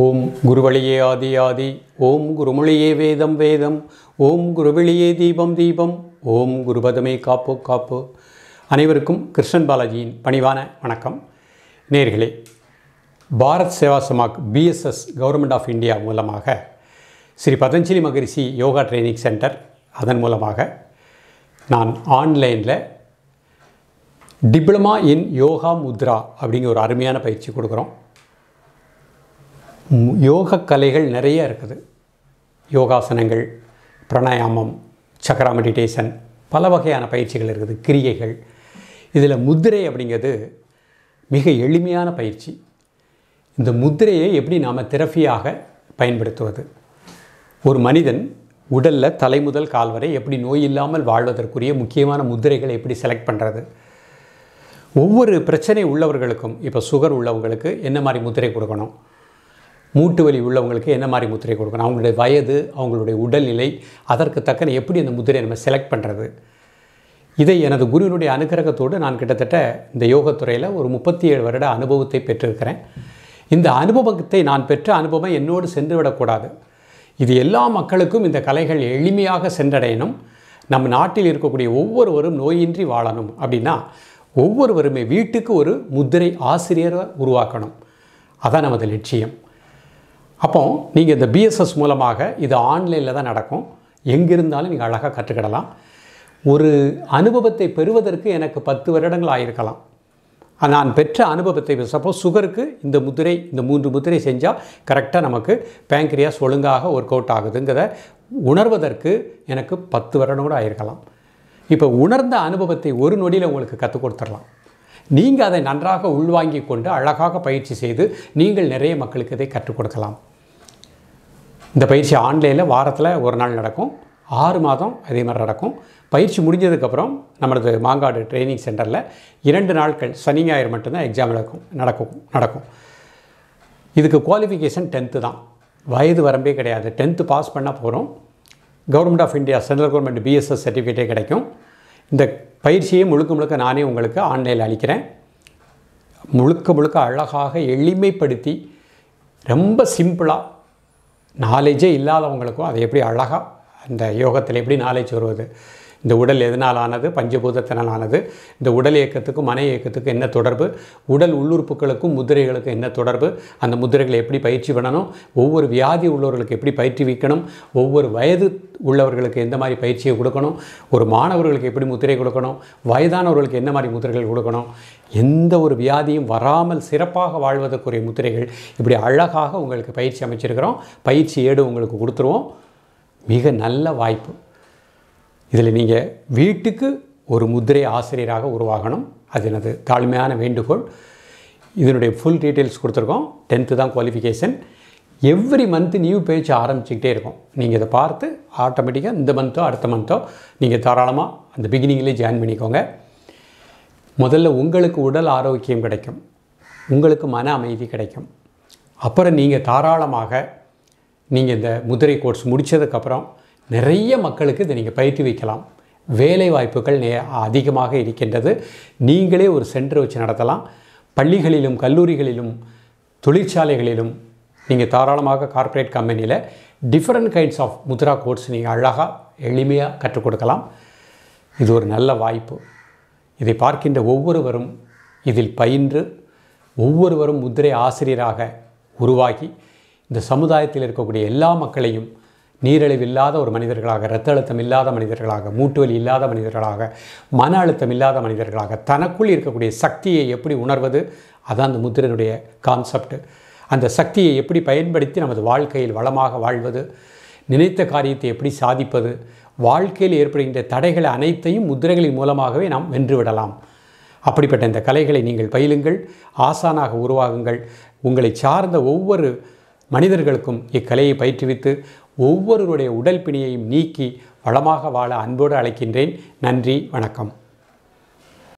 ஓம் குருவழியே ஆதி ஆதி ஓம் குருமொழியே வேதம் வேதம் ஓம் குருவெளியே தீபம் தீபம் ஓம் குருபதமே காப்பு காப்பு அனைவருக்கும் கிருஷ்ணன் பாலாஜியின் பணிவான வணக்கம் நேர்களே Bharat Seva Samaj BSS government of India மூலமாக Shri Patanjali Maharishi yoga training centre அதன் மூலமாக நான் ஆன்லைனில் டிப்ளமா இன் யோகா முத்ரா அப்படிங்கிற ஒரு அருமையான பயிற்சி கொடுக்குறோம் யோக கலைகள் நிறைய இருக்குது யோகாசனங்கள் பிராணாயாமம் சக்கரா மெடிடேஷன் பல வகையான பயிற்சிகள் இருக்குது கிரியைகள் இதில் முதிரை அப்படிங்கிறது மிக எளிமையான பயிற்சி இந்த முதிரையை எப்படி நாம் திரஃபியாக பயன்படுத்துவது ஒரு மனிதன் உடலில் முதல் கால் வரை எப்படி நோய் இல்லாமல் வாழ்வதற்குரிய முக்கியமான முதிரைகளை எப்படி செலக்ட் பண்ணுறது ஒவ்வொரு பிரச்சனை உள்ளவர்களுக்கும் இப்போ சுகர் உள்ளவங்களுக்கு என்ன மாதிரி முதிரை கொடுக்கணும் மூட்டு வலி உள்ளவங்களுக்கு என்ன மாதிரி முத்திரை கொடுக்கணும் அவங்களுடைய வயது அவங்களுடைய உடல்நிலை அதற்கு தக்கன எப்படி அந்த முத்திரையை நம்ம செலக்ட் பண்ணுறது இதை எனது குருவினுடைய அனுகிரகத்தோடு நான் கிட்டத்தட்ட இந்த யோகத்துறையில் ஒரு முப்பத்தி ஏழு வருட அனுபவத்தை பெற்றிருக்கிறேன் இந்த அனுபவத்தை நான் பெற்ற அனுபவம் என்னோடு சென்று விடக்கூடாது இது எல்லா மக்களுக்கும் இந்த கலைகள் எளிமையாக சென்றடையணும் நம் நாட்டில் இருக்கக்கூடிய ஒவ்வொருவரும் நோயின்றி வாழணும் அப்படின்னா ஒவ்வொருவருமே வீட்டுக்கு ஒரு முதிரை ஆசிரியரை உருவாக்கணும் அதான் நமது லட்சியம் அப்போ நீங்கள் இந்த பிஎஸ்எஸ் மூலமாக இது ஆன்லைனில் தான் நடக்கும் எங்கே இருந்தாலும் நீங்கள் அழகாக கற்றுக்கிடலாம் ஒரு அனுபவத்தை பெறுவதற்கு எனக்கு பத்து வருடங்கள் ஆகியிருக்கலாம் நான் பெற்ற அனுபவத்தை சப்போஸ் சுகருக்கு இந்த முதிரை இந்த மூன்று முதிரை செஞ்சால் கரெக்டாக நமக்கு பேங்க்ரியாஸ் ஒழுங்காக ஒர்க் அவுட் ஆகுதுங்கிறத உணர்வதற்கு எனக்கு பத்து வருடம் கூட ஆகியிருக்கலாம் இப்போ உணர்ந்த அனுபவத்தை ஒரு நொடியில் உங்களுக்கு கற்றுக் கொடுத்துடலாம் நீங்கள் அதை நன்றாக உள்வாங்கி கொண்டு அழகாக பயிற்சி செய்து நீங்கள் நிறைய மக்களுக்கு இதை கற்றுக் கொடுக்கலாம் இந்த பயிற்சி ஆன்லைனில் வாரத்தில் ஒரு நாள் நடக்கும் ஆறு மாதம் அதே மாதிரி நடக்கும் பயிற்சி முடிஞ்சதுக்கப்புறம் நம்மளது மாங்காடு ட்ரைனிங் சென்டரில் இரண்டு நாட்கள் சனி ஞாயிறு மட்டும்தான் எக்ஸாம் நடக்கும் நடக்கும் நடக்கும் இதுக்கு குவாலிஃபிகேஷன் டென்த்து தான் வயது வரம்பே கிடையாது டென்த்து பாஸ் பண்ணால் போகிறோம் government of India central government BSS சர்டிஃபிகேட்டே கிடைக்கும் இந்த பயிற்சியை முழுக்க முழுக்க நானே உங்களுக்கு ஆன்லைனில் அளிக்கிறேன் முழுக்க முழுக்க அழகாக எளிமைப்படுத்தி ரொம்ப சிம்பிளாக நாலேஜே இல்லாதவங்களுக்கும் அதை எப்படி அழகாக அந்த யோகத்தில் எப்படி நாலேஜ் வருவது இந்த உடல் எதனால் ஆனது பஞ்சபூதத்தினால் ஆனது இந்த உடல் இயக்கத்துக்கும் மன இயக்கத்துக்கும் என்ன தொடர்பு உடல் உள்ளுறுப்புகளுக்கும் முதிரைகளுக்கும் என்ன தொடர்பு அந்த முதிரைகளை எப்படி பயிற்சி பண்ணணும் ஒவ்வொரு வியாதி உள்ளவர்களுக்கு எப்படி பயிற்சி வைக்கணும் ஒவ்வொரு வயது உள்ளவர்களுக்கு எந்த மாதிரி பயிற்சியை கொடுக்கணும் ஒரு மாணவர்களுக்கு எப்படி முத்திரை கொடுக்கணும் வயதானவர்களுக்கு என்ன மாதிரி முத்திரைகள் கொடுக்கணும் எந்த ஒரு வியாதியும் வராமல் சிறப்பாக வாழ்வதற்குரிய முத்திரைகள் இப்படி அழகாக உங்களுக்கு பயிற்சி அமைச்சிருக்கிறோம் பயிற்சி ஏடு உங்களுக்கு கொடுத்துருவோம் மிக நல்ல வாய்ப்பு இதில் நீங்கள் வீட்டுக்கு ஒரு முதிரை ஆசிரியராக உருவாகணும் அது எனது தாழ்மையான வேண்டுகோள் இதனுடைய ஃபுல் டீட்டெயில்ஸ் கொடுத்துருக்கோம் டென்த்து தான் qualification every month new page ஆரம்பிச்சுக்கிட்டே இருக்கும் நீங்கள் இதை பார்த்து ஆட்டோமேட்டிக்காக இந்த மந்த்தோ அடுத்த மந்த்தோ நீங்கள் தாராளமாக அந்த பிகினிங்லேயே ஜாயின் பண்ணிக்கோங்க முதல்ல உங்களுக்கு உடல் ஆரோக்கியம் கிடைக்கும் உங்களுக்கு மன அமைதி கிடைக்கும் அப்புறம் நீங்கள் தாராளமாக நீங்கள் இந்த முதிரை கோர்ஸ் முடித்ததுக்கப்புறம் நிறைய மக்களுக்கு இதை நீங்கள் பயிற்றுவிக்கலாம் வேலை வாய்ப்புகள் நே அதிகமாக இருக்கின்றது நீங்களே ஒரு சென்டர் வச்சு நடத்தலாம் பள்ளிகளிலும் கல்லூரிகளிலும் தொழிற்சாலைகளிலும் நீங்கள் தாராளமாக கார்ப்பரேட் கம்பெனியில் different kinds of Mudra course நீங்கள் அழகாக எளிமையாக கற்றுக் கொடுக்கலாம் இது ஒரு நல்ல வாய்ப்பு இதை பார்க்கின்ற ஒவ்வொருவரும் இதில் பயின்று ஒவ்வொருவரும் முதிரை ஆசிரியராக உருவாகி இந்த சமுதாயத்தில் இருக்கக்கூடிய எல்லா மக்களையும் நீரிழிவு இல்லாத ஒரு மனிதர்களாக இரத்த அழுத்தம் இல்லாத மனிதர்களாக மூட்டுவலி இல்லாத மனிதர்களாக மன அழுத்தம் இல்லாத மனிதர்களாக தனக்குள் இருக்கக்கூடிய சக்தியை எப்படி உணர்வது அதான் அந்த முத்திரனுடைய கான்செப்ட் அந்த சக்தியை எப்படி பயன்படுத்தி நமது வாழ்க்கையில் வளமாக வாழ்வது நினைத்த காரியத்தை எப்படி சாதிப்பது வாழ்க்கையில் ஏற்படுகின்ற தடைகள் அனைத்தையும் முத்திரைகளின் மூலமாகவே நாம் வென்றுவிடலாம் அப்படிப்பட்ட இந்த கலைகளை நீங்கள் பயிலுங்கள் ஆசானாக உருவாகுங்கள் உங்களை சார்ந்த ஒவ்வொரு மனிதர்களுக்கும் இக்கலையை பயிற்றுவித்து ஒவ்வொருவருடைய உடல் பிணியையும் நீக்கி வளமாக வாழ அன்போடு அழைக்கின்றேன் நன்றி வணக்கம்